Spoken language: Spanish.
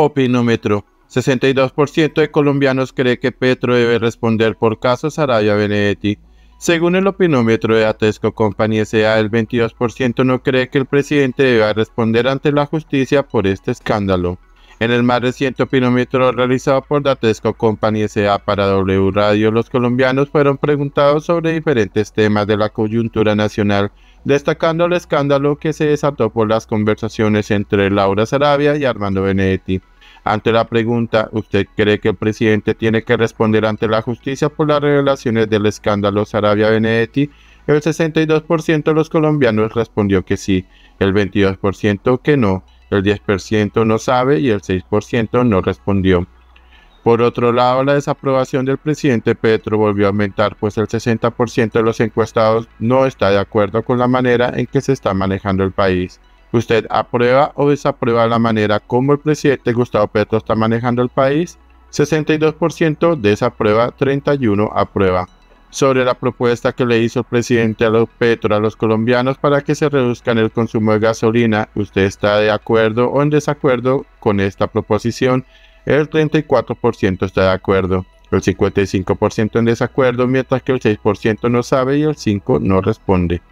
opinómetro. 62% de colombianos cree que Petro debe responder por caso Sarabia Benedetti. Según el opinómetro de Atesco Compañía S.A., el 22% no cree que el presidente deba responder ante la justicia por este escándalo. En el más reciente opinómetro realizado por Datesco Company S.A. para W Radio, los colombianos fueron preguntados sobre diferentes temas de la coyuntura nacional, destacando el escándalo que se desató por las conversaciones entre Laura Sarabia y Armando Benedetti. Ante la pregunta, ¿usted cree que el presidente tiene que responder ante la justicia por las revelaciones del escándalo Sarabia Benedetti? El 62% de los colombianos respondió que sí, el 22% que no, el 10% no sabe y el 6% no respondió. Por otro lado, la desaprobación del presidente Petro volvió a aumentar, pues el 60% de los encuestados no está de acuerdo con la manera en que se está manejando el país. ¿Usted aprueba o desaprueba la manera como el presidente Gustavo Petro está manejando el país? 62% desaprueba, 31% aprueba. Sobre la propuesta que le hizo el presidente a los Petro a los colombianos para que se reduzcan el consumo de gasolina, ¿usted está de acuerdo o en desacuerdo con esta proposición? El 34% está de acuerdo, el 55% en desacuerdo, mientras que el 6% no sabe y el 5% no responde.